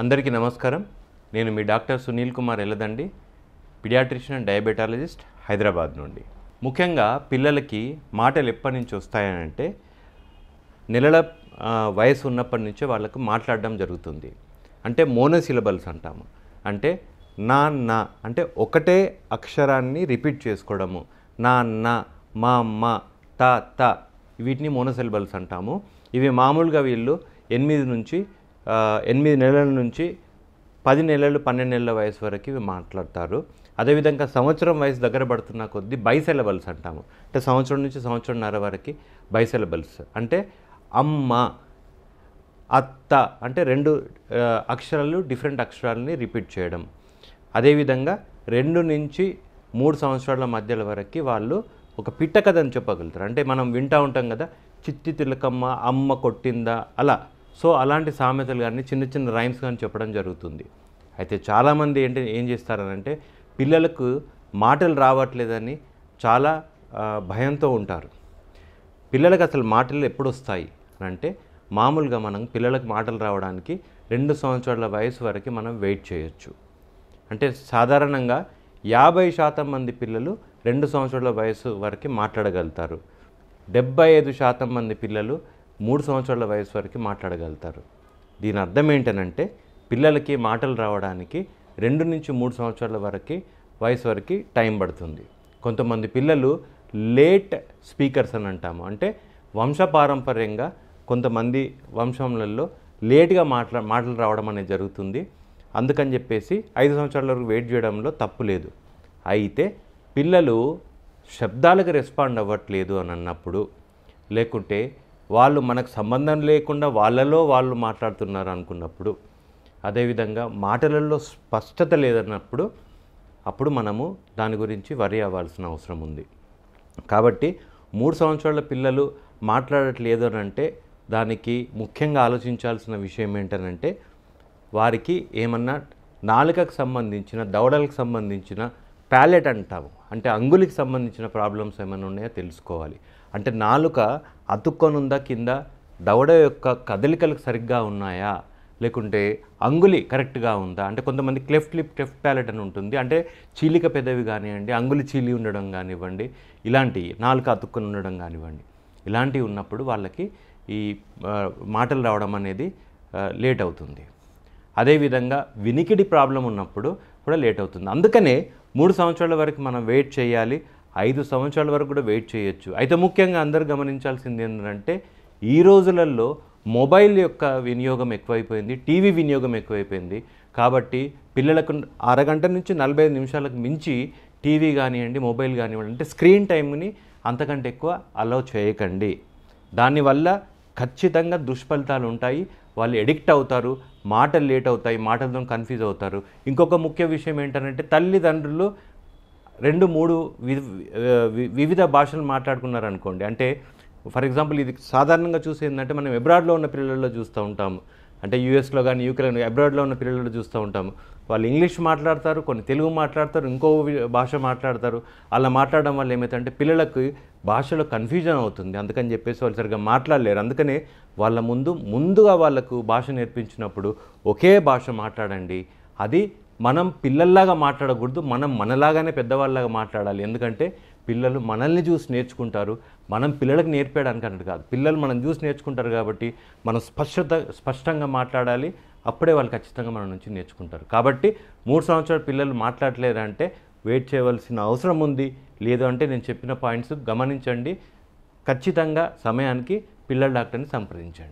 అందరికీ నమస్కారం నేను మీ doctor Sunil Kumar Elladandi paediatrician and diabetologist Hyderabad నుండి ముఖ్యంగా పిల్లలకి మాటలు ఎప్పటి నుంచి వస్తాయనంటే నెలల వయసు ఉన్నప్పటి నుంచే వాళ్ళకు మాట్లాడడం జరుగుతుంది అంటే మోనోసిలబల్స్ అంటాము అంటే నా నా అంటే ఒకటే అక్షరాన్ని రిపీట్ చేసుకోవడము నా నా మా మా త త వీటిని మోనోసిలబల్స్ అంటాము ఇవి మామూలుగా వీళ్ళు ఎనిమిది నుంచి ఎనిమిది నెలల నుంచి పది నెలలు పన్నెండు నెలల వయసు వరకు ఇవి మాట్లాడతారు అదేవిధంగా సంవత్సరం వయసు దగ్గర పడుతున్న కొద్దీ బైసెలబల్స్ అంటాము అంటే సంవత్సరం నుంచి సంవత్సరం నర వరకు బైసెలబల్స్ అంటే అమ్మ అత్త అంటే రెండు అక్షరాలు డిఫరెంట్ అక్షరాలని రిపీట్ చేయడం అదేవిధంగా రెండు నుంచి మూడు సంవత్సరాల మధ్యల వరకు వాళ్ళు ఒక పిట్ట అని చెప్పగలుగుతారు అంటే మనం వింటూ ఉంటాం కదా చిత్తి తిలకమ్మ అమ్మ కొట్టిందా అలా సో అలాంటి సామెతలు కానీ చిన్న చిన్న రైమ్స్ కానీ చెప్పడం జరుగుతుంది అయితే చాలామంది ఏంటి ఏం చేస్తారనంటే పిల్లలకు మాటలు రావట్లేదని చాలా భయంతో ఉంటారు పిల్లలకు అసలు మాటలు ఎప్పుడు వస్తాయి అని అంటే మామూలుగా మనం పిల్లలకు మాటలు రావడానికి రెండు సంవత్సరాల వయసు వరకు మనం వెయిట్ చేయొచ్చు అంటే సాధారణంగా యాభై శాతం మంది పిల్లలు రెండు సంవత్సరాల వయసు వరకు మాట్లాడగలుగుతారు డెబ్బై ఐదు శాతం మంది పిల్లలు మూడు సంవత్సరాల వయసు వరకు మాట్లాడగలుగుతారు దీని అర్థం ఏంటనంటే పిల్లలకి మాటలు రావడానికి రెండు నుంచి మూడు సంవత్సరాల వరకు వయసు వరకు టైం పడుతుంది కొంతమంది పిల్లలు లేట్ స్పీకర్స్ అని అంటాము అంటే వంశపారంపర్యంగా కొంతమంది వంశంలలో లేట్గా మాట్లా మాటలు రావడం అనేది జరుగుతుంది అందుకని చెప్పేసి ఐదు సంవత్సరాల వరకు వెయిట్ చేయడంలో తప్పు లేదు అయితే పిల్లలు శబ్దాలకు రెస్పాండ్ అవ్వట్లేదు అని అన్నప్పుడు లేకుంటే వాళ్ళు మనకు సంబంధం లేకుండా వాళ్ళలో వాళ్ళు మాట్లాడుతున్నారు అనుకున్నప్పుడు అదేవిధంగా మాటలలో స్పష్టత లేదన్నప్పుడు అప్పుడు మనము దాని గురించి వరి అవ్వాల్సిన అవసరం ఉంది కాబట్టి మూడు సంవత్సరాల పిల్లలు మాట్లాడట్లేదు అని అంటే దానికి ముఖ్యంగా ఆలోచించాల్సిన విషయం ఏంటనంటే వారికి ఏమన్నా నాలుకకు సంబంధించిన దవడలకు సంబంధించిన ప్యాలెట్ అంటాము అంటే అంగులికి సంబంధించిన ప్రాబ్లమ్స్ ఏమైనా ఉన్నాయో తెలుసుకోవాలి అంటే నాలుక అతుక్కొనుందా కింద దవడ యొక్క కదలికలు సరిగ్గా ఉన్నాయా లేకుంటే అంగులి కరెక్ట్గా ఉందా అంటే కొంతమంది క్లెఫ్ట్ లిప్ టెఫ్ట్ ప్యాలెట్ అని ఉంటుంది అంటే చీలిక పెదవి కానివ్వండి అంగులి చీలి ఉండడం కానివ్వండి ఇలాంటివి నాలుక అతుక్కుని ఉండడం కానివ్వండి ఇలాంటివి ఉన్నప్పుడు వాళ్ళకి ఈ మాటలు రావడం అనేది లేట్ అవుతుంది అదేవిధంగా వినికిడి ప్రాబ్లం ఉన్నప్పుడు కూడా లేట్ అవుతుంది అందుకనే మూడు సంవత్సరాల వరకు మనం వెయిట్ చేయాలి ఐదు సంవత్సరాల వరకు కూడా వెయిట్ చేయొచ్చు అయితే ముఖ్యంగా అందరు గమనించాల్సింది ఏంటంటే ఈ రోజులలో మొబైల్ యొక్క వినియోగం ఎక్కువైపోయింది టీవీ వినియోగం ఎక్కువైపోయింది కాబట్టి పిల్లలకు అరగంట నుంచి నలభై నిమిషాలకు మించి టీవీ కానివ్వండి మొబైల్ కానివ్వండి అంటే స్క్రీన్ టైంని అంతకంటే ఎక్కువ అలౌ చేయకండి దానివల్ల ఖచ్చితంగా దుష్ఫలితాలు ఉంటాయి వాళ్ళు ఎడిక్ట్ అవుతారు మాటలు లేట్ అవుతాయి మాటలతో కన్ఫ్యూజ్ అవుతారు ఇంకొక ముఖ్య విషయం ఏంటంటే తల్లిదండ్రులు రెండు మూడు వివిధ భాషలు మాట్లాడుకున్నారు అనుకోండి అంటే ఫర్ ఎగ్జాంపుల్ ఇది సాధారణంగా చూసేందంటే మనం ఎబ్రాడ్లో ఉన్న పిల్లల్లో చూస్తూ ఉంటాము అంటే యూఎస్లో కానీ కానీ అబ్రాడ్లో ఉన్న పిల్లలు చూస్తూ ఉంటాము వాళ్ళు ఇంగ్లీష్ మాట్లాడతారు కొన్ని తెలుగు మాట్లాడతారు ఇంకో భాష మాట్లాడతారు అలా మాట్లాడడం వల్ల ఏమైతే పిల్లలకు భాషలో కన్ఫ్యూజన్ అవుతుంది అందుకని చెప్పేసి వాళ్ళు సరిగ్గా మాట్లాడలేరు అందుకనే వాళ్ళ ముందు ముందుగా వాళ్ళకు భాష నేర్పించినప్పుడు ఒకే భాష మాట్లాడండి అది మనం పిల్లల్లాగా మాట్లాడకూడదు మనం మనలాగానే పెద్దవాళ్ళలాగా మాట్లాడాలి ఎందుకంటే పిల్లలు మనల్ని చూసి నేర్చుకుంటారు మనం పిల్లలకు నేర్పేయడానికి అన్నట్టు కాదు పిల్లలు మనం చూసి నేర్చుకుంటారు కాబట్టి మనం స్పష్టత స్పష్టంగా మాట్లాడాలి అప్పుడే వాళ్ళు ఖచ్చితంగా మన నుంచి నేర్చుకుంటారు కాబట్టి మూడు సంవత్సరాలు పిల్లలు మాట్లాడలేరంటే వెయిట్ చేయవలసిన అవసరం ఉంది లేదు అంటే నేను చెప్పిన పాయింట్స్ గమనించండి ఖచ్చితంగా సమయానికి పిల్లల డాక్టర్ని సంప్రదించండి